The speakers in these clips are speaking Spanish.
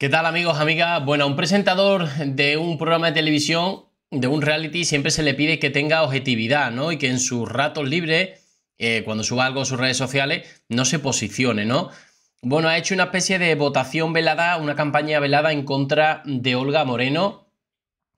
¿Qué tal amigos, amigas? Bueno, a un presentador de un programa de televisión, de un reality, siempre se le pide que tenga objetividad, ¿no? Y que en sus ratos libres, eh, cuando suba algo a sus redes sociales, no se posicione, ¿no? Bueno, ha hecho una especie de votación velada, una campaña velada en contra de Olga Moreno.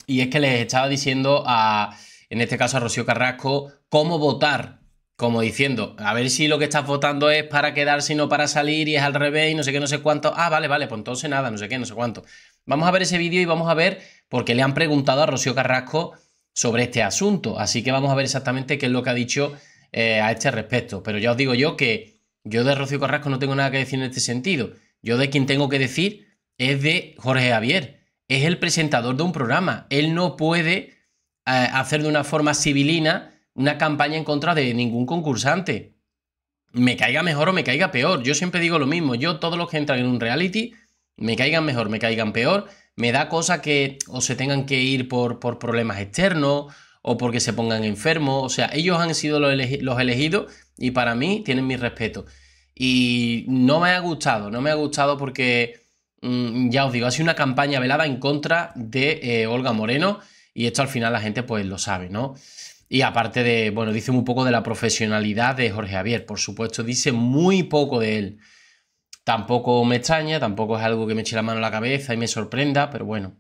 Y es que les estaba diciendo a, en este caso a Rocío Carrasco, cómo votar como diciendo, a ver si lo que estás votando es para quedarse y no para salir y es al revés y no sé qué, no sé cuánto. Ah, vale, vale, pues entonces nada, no sé qué, no sé cuánto. Vamos a ver ese vídeo y vamos a ver por qué le han preguntado a Rocío Carrasco sobre este asunto. Así que vamos a ver exactamente qué es lo que ha dicho eh, a este respecto. Pero ya os digo yo que yo de Rocío Carrasco no tengo nada que decir en este sentido. Yo de quien tengo que decir es de Jorge Javier. Es el presentador de un programa. Él no puede eh, hacer de una forma civilina una campaña en contra de ningún concursante. Me caiga mejor o me caiga peor. Yo siempre digo lo mismo. Yo, todos los que entran en un reality, me caigan mejor, me caigan peor, me da cosa que o se tengan que ir por, por problemas externos o porque se pongan enfermos. O sea, ellos han sido los, elegidos y para mí tienen mi respeto. Y no me ha gustado, no me ha gustado porque, mm, ya os digo, ha sido una campaña velada en contra de eh, Olga Moreno y esto al final la gente pues lo sabe, ¿no? Y aparte de, bueno, dice muy poco de la profesionalidad de Jorge Javier, por supuesto, dice muy poco de él. Tampoco me extraña, tampoco es algo que me eche la mano a la cabeza y me sorprenda, pero bueno.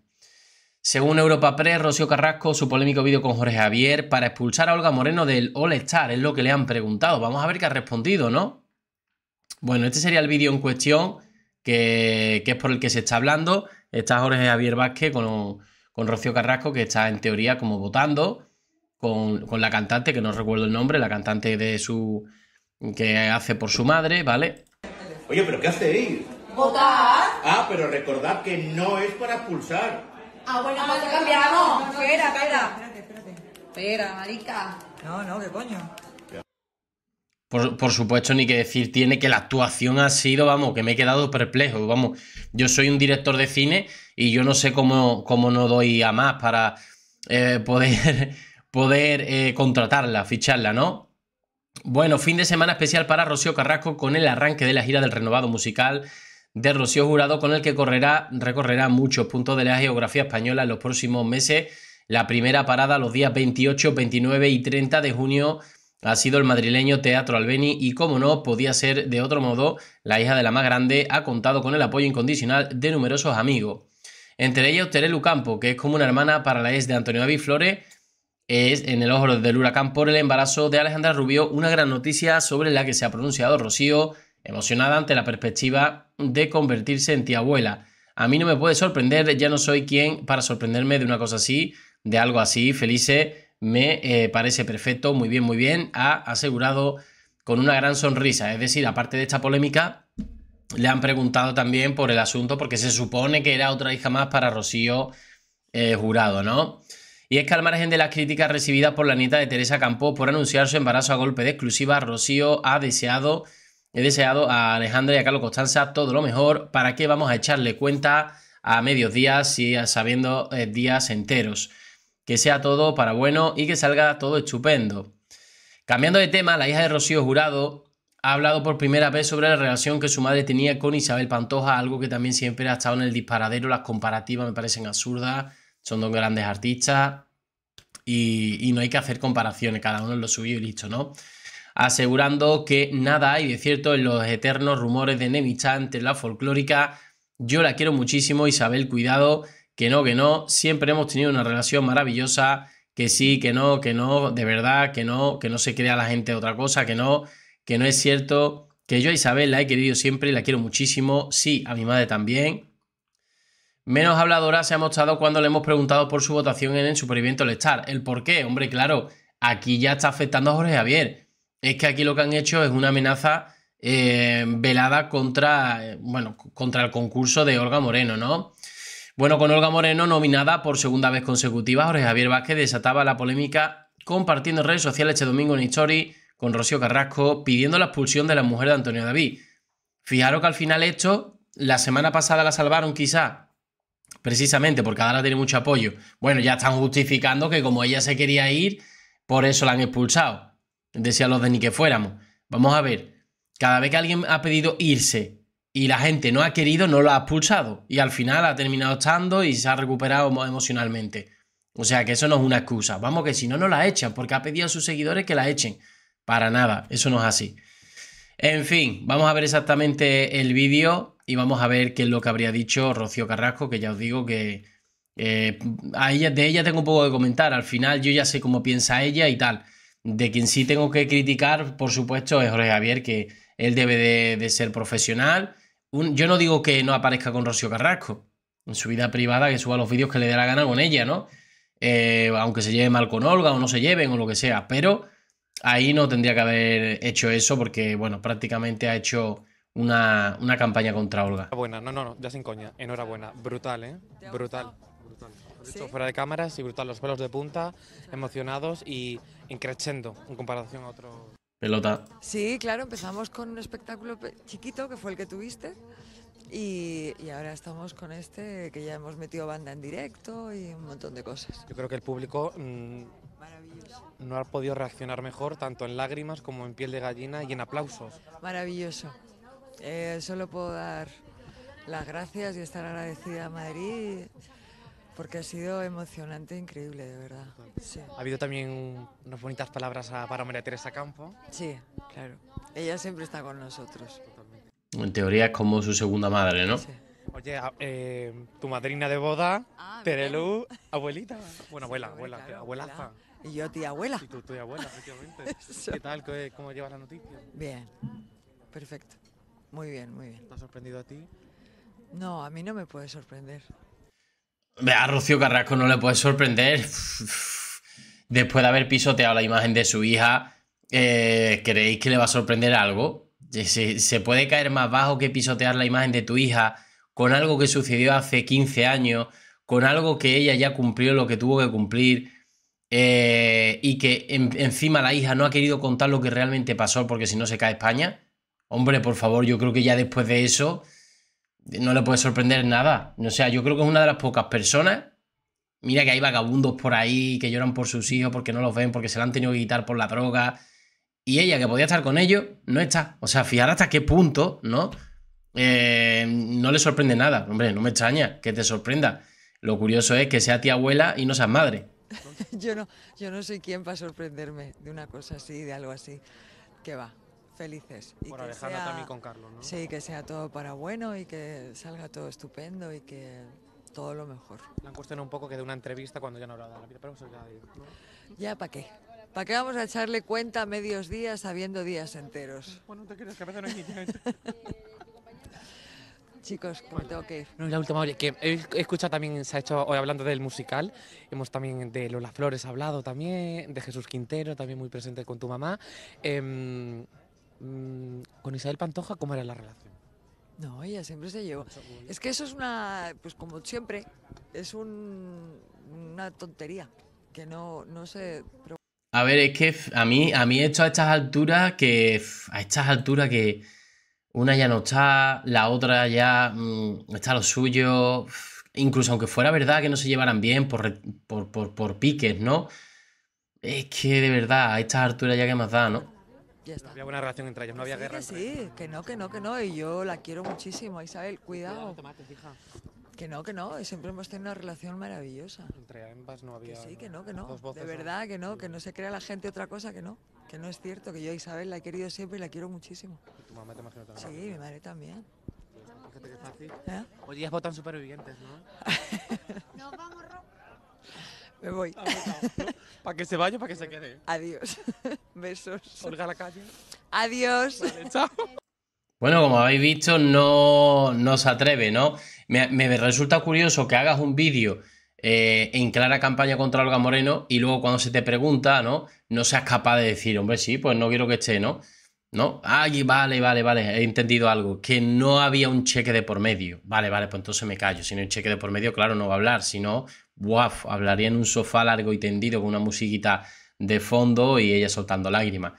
Según Europa Press, Rocío Carrasco, su polémico vídeo con Jorge Javier para expulsar a Olga Moreno del All Star, es lo que le han preguntado. Vamos a ver qué ha respondido, ¿no? Bueno, este sería el vídeo en cuestión, que, es por el que se está hablando. Está Jorge Javier Vázquez con, con Rocío Carrasco, que está en teoría como votando con, la cantante, que no recuerdo el nombre, la cantante de su. que hace por su madre, ¿vale? Oye, ¿pero qué ahí? ¿Votar? Ah, pero recordad que no es para pulsar. Ah, bueno, ¿no a no Espera, espera. espérate. Espera, marica. No, no, ¿qué coño? Por, supuesto, ni que decir tiene que la actuación ha sido, vamos, que me he quedado perplejo. Vamos, yo soy un director de cine y yo no sé cómo, cómo no doy a más para eh, poder poder eh, contratarla, ficharla, ¿no? Bueno, fin de semana especial para Rocío Carrasco con el arranque de la gira del renovado musical de Rocío Jurado, con el que correrá, recorrerá muchos puntos de la geografía española en los próximos meses. La primera parada los días 28, 29 y 30 de junio ha sido el madrileño Teatro Albeni y, como no, podía ser de otro modo, la hija de la más grande ha contado con el apoyo incondicional de numerosos amigos. Entre ellos, Terelu Campo, que es como una hermana para la ex de Antonio David Flores, es en el ojo del huracán por el embarazo de Alejandra Rubio, una gran noticia sobre la que se ha pronunciado Rocío, emocionada ante la perspectiva de convertirse en tía abuela. A mí no me puede sorprender, ya no soy quien para sorprenderme de una cosa así, de algo así. Felice, me eh, parece perfecto, muy bien, muy bien, ha asegurado con una gran sonrisa. Es decir, aparte de esta polémica, le han preguntado también por el asunto, porque se supone que era otra hija más para Rocío eh, Jurado, ¿no? Y es que al margen de las críticas recibidas por la nieta de Teresa Campos por anunciar su embarazo a golpe de exclusiva, Rocío ha deseado, he deseado a Alejandra y a Carlos Constanza todo lo mejor. ¿Para qué vamos a echarle cuenta a medios días y sabiendo eh, días enteros? Que sea todo para bueno y que salga todo estupendo. Cambiando de tema, la hija de Rocío Jurado ha hablado por primera vez sobre la relación que su madre tenía con Isabel Pantoja, algo que también siempre ha estado en el disparadero, las comparativas me parecen absurdas son dos grandes artistas y, no hay que hacer comparaciones, cada uno lo subió y listo, ¿no? Asegurando que nada hay de cierto en los eternos rumores de enemistad entre la folclórica. Yo la quiero muchísimo, Isabel, cuidado, que no, que no, siempre hemos tenido una relación maravillosa, que sí, que no, que no, de verdad, que no, que no se crea la gente otra cosa, que no, que no es cierto, que yo a Isabel la he querido siempre y la quiero muchísimo, sí, a mi madre también, menos habladora se ha mostrado cuando le hemos preguntado por su votación en el Superviviente All Star. El por qué, hombre, claro, aquí ya está afectando a Jorge Javier. Es que aquí lo que han hecho es una amenaza eh, velada contra, bueno, contra el concurso de Olga Moreno, ¿no? Bueno, con Olga Moreno nominada por segunda vez consecutiva, Jorge Javier Vázquez desataba la polémica compartiendo en redes sociales este domingo en History con Rocío Carrasco pidiendo la expulsión de la mujer de Antonio David. Fijaros que al final esto, la semana pasada la salvaron quizá precisamente porque ahora tiene mucho apoyo. Bueno, ya están justificando que como ella se quería ir, por eso la han expulsado. Decía los de ni que fuéramos. Vamos a ver, cada vez que alguien ha pedido irse y la gente no ha querido, no lo ha expulsado. Y al final ha terminado estando y se ha recuperado emocionalmente. O sea que eso no es una excusa. Vamos que si no, no la echan, porque ha pedido a sus seguidores que la echen. Para nada, eso no es así. En fin, vamos a ver exactamente el vídeo y vamos a ver qué es lo que habría dicho Rocío Carrasco, que ya os digo que eh, de ella tengo un poco de comentar, al final yo ya sé cómo piensa ella y tal. De quien sí tengo que criticar, por supuesto, es Jorge Javier, que él debe de, ser profesional. yo no digo que no aparezca con Rocío Carrasco, en su vida privada, que suba los vídeos que le dé la gana con ella, ¿no? Eh, aunque se lleve mal con Olga o no se lleven o lo que sea, pero ahí no tendría que haber hecho eso porque, bueno, prácticamente ha hecho una, una campaña contra Olga. Enhorabuena, no, no, no, ya sin coña. Enhorabuena, brutal, ¿eh? Brutal. fuera de cámaras y brutal, los pelos de punta, emocionados y increciendo en comparación a otro... Pelota. Sí, claro, empezamos con un espectáculo chiquito que fue el que tuviste. Y, ahora estamos con este, que ya hemos metido banda en directo y un montón de cosas. Yo creo que el público mm, no ha podido reaccionar mejor, tanto en lágrimas como en piel de gallina y en aplausos. Maravilloso. Eh, solo puedo dar las gracias y estar agradecida a Madrid porque ha sido emocionante, increíble, de verdad. Ha habido también unas bonitas palabras para María Teresa Campo. Sí, claro. Ella siempre está con nosotros. En teoría es como su segunda madre, ¿no? Oye, eh, tu madrina de boda, Terelu, ah, abuelita. Bueno, abuela, abuela, abuelaza. Y yo tía abuela. Y tú tía abuela, efectivamente. ¿Qué tal? ¿Cómo llevas la noticia? Bien, perfecto. Muy bien, muy bien. ¿Te ha sorprendido a ti? No, a mí no me puede sorprender. A Rocío Carrasco no le puede sorprender. Después de haber pisoteado la imagen de su hija, eh, ¿creéis que le va a sorprender algo? Eh, ¿Se, puede caer más bajo que pisotear la imagen de tu hija con algo que sucedió hace 15 años, con algo que ella ya cumplió lo que tuvo que cumplir? Eh, y que encima la hija no ha querido contar lo que realmente pasó porque si no se cae España. Hombre, por favor, yo creo que ya después de eso no le puede sorprender nada. O sea, yo creo que es una de las pocas personas. Mira que hay vagabundos por ahí que lloran por sus hijos porque no los ven, porque se la han tenido que quitar por la droga. Y ella, que podía estar con ellos, no está. O sea, fijar hasta qué punto, ¿no? Eh, no le sorprende nada. Hombre, no me extraña que te sorprenda. Lo curioso es que sea tía abuela y no seas madre. yo, no, yo no soy quien para sorprenderme de una cosa así, de algo así. ¿Qué va? felices. Y que sea, también con Carlos, ¿no? Sí, que sea todo para bueno y que salga todo estupendo y que todo lo mejor. Me han cuestionado un poco que de una entrevista cuando ya no habrá la vida, eso ya... Ya, ¿para qué? ¿Para qué vamos a echarle cuenta a medios días sabiendo días enteros? Bueno, te quieres que a veces no hay Chicos, me tengo que ir. No, la última, oye, que he escuchado también, se ha hecho hoy hablando del musical, hemos también de Lola Flores hablado también, de Jesús Quintero, también muy presente con tu mamá. Eh, Mm, con Isabel Pantoja, ¿cómo era la relación? No, ella siempre se llevó. Es que eso es una, pues como siempre, es un, una tontería que no, no se... A ver, es que a mí, a mí esto a estas alturas, que a estas alturas que una ya no está, la otra ya mm, está lo suyo, incluso aunque fuera verdad que no se llevaran bien por, por, por, por piques, ¿no? Es que de verdad, a estas alturas ya que más da, ¿no? Ya está. había buena relación entre ellos, no había guerra. Que sí, que no, que no, que no. Y yo la quiero muchísimo, Isabel, cuidado. Que no, que no, siempre hemos tenido una relación maravillosa. Entre ambas no había. Que sí, que no, que no. de verdad, que no, que no se crea la gente otra cosa, que no. Que no es cierto, que yo a Isabel la he querido siempre y la quiero muchísimo. también? Sí, mi madre también. Fíjate que fácil. ¿Eh? Hoy día votan supervivientes, ¿no? Nos vamos, Me voy. Ah, para que se vaya, para que se quede. Adiós. Besos. Olga la calle. Adiós. chao. Bueno, como habéis visto, no, se atreve, ¿no? Me, resulta curioso que hagas un vídeo eh, en clara campaña contra Olga Moreno y luego cuando se te pregunta, ¿no? No seas capaz de decir, hombre, sí, pues no quiero que esté, ¿no? ¿No? Ay, vale, vale, vale, he entendido algo. Que no había un cheque de por medio. Vale, vale, pues entonces me callo. Si no hay cheque de por medio, claro, no va a hablar. Si no, ¡Buaf! Hablaría en un sofá largo y tendido con una musiquita de fondo y ella soltando lágrimas.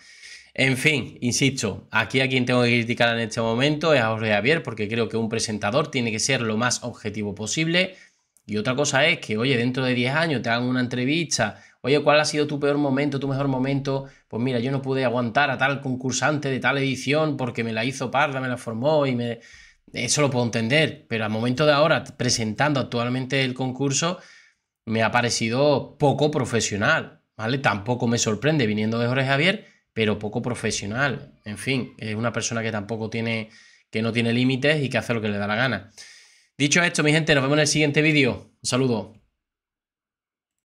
En fin, insisto, aquí a quien tengo que criticar en este momento es a Jorge Javier, porque creo que un presentador tiene que ser lo más objetivo posible. Y otra cosa es que, oye, dentro de 10 años te hagan una entrevista, oye, ¿cuál ha sido tu peor momento, tu mejor momento? Pues mira, yo no pude aguantar a tal concursante de tal edición porque me la hizo parda, me la formó y me... Eso lo puedo entender, pero al momento de ahora, presentando actualmente el concurso, me ha parecido poco profesional, ¿vale? Tampoco me sorprende viniendo de Jorge Javier, pero poco profesional. En fin, es una persona que tampoco tiene, que no tiene límites y que hace lo que le da la gana. Dicho esto, mi gente, nos vemos en el siguiente vídeo. Un saludo.